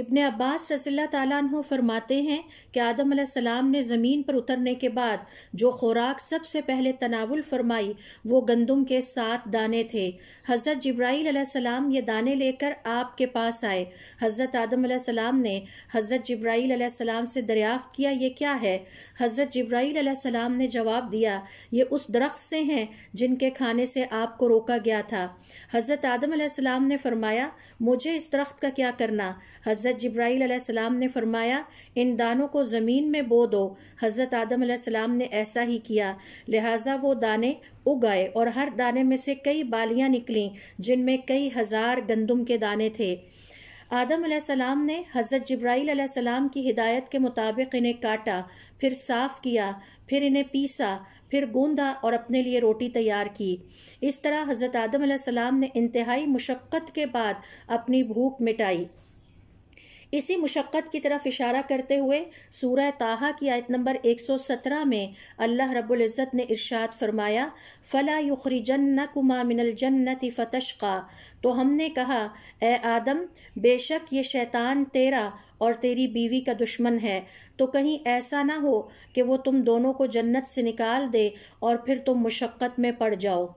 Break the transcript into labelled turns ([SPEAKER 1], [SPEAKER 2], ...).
[SPEAKER 1] इब्ने अब्बास रसील्ला ताली फरमाते हैं कि आदम सलाम ने ज़मीन पर उतरने के बाद जो खुराक सबसे पहले तनावुल फरमाई वो गंदम के सात दाने थे हज़रत जब्राईल सलाम ये दाने लेकर आपके पास आए हज़रत आदम सलाम ने हज़रत जब्राईल सलाम से दरियाफ़ किया ये क्या है हज़रत जब्राईल सलाम ने जवाब दिया ये उस दरख्त से हैं जिनके खाने से आपको रोका गया था हज़रत आदम सलाम ने फरमाया मुझे इस दरख्त का क्या करना हज़रत हज़रत जब्राईसम ने फरमाया इन दानों को ज़मीन में बो दो हज़रत आदम ने ऐसा ही किया लिहाजा वो दाने उगाए और हर दाने में से कई बालियां निकलीं जिनमें कई हज़ार गंदम के दाने थे आदम सलाम ने हज़रत जब्राईल सलाम की हिदायत के मुताबिक इन्हें काटा फिर साफ़ किया फिर इन्हें पीसा फिर गूंदा और अपने लिए रोटी तैयार की इस तरह हज़रत आदम सलाम ने इंतहाई मशक्क़त के बाद अपनी भूख मिटाई इसी मुशक्क़त की तरफ इशारा करते हुए सूर ताहा की आयत नंबर 117 में अल्लाह रबुल्ज़त ने इरशाद फरमाया फ़ला युखरी जन्न कुमा मिनल जन्नति फ़तशका तो हमने कहा ए आदम बेशक ये शैतान तेरा और तेरी बीवी का दुश्मन है तो कहीं ऐसा ना हो कि वो तुम दोनों को जन्नत से निकाल दे और फिर तुम मुशक्क़त में पड़ जाओ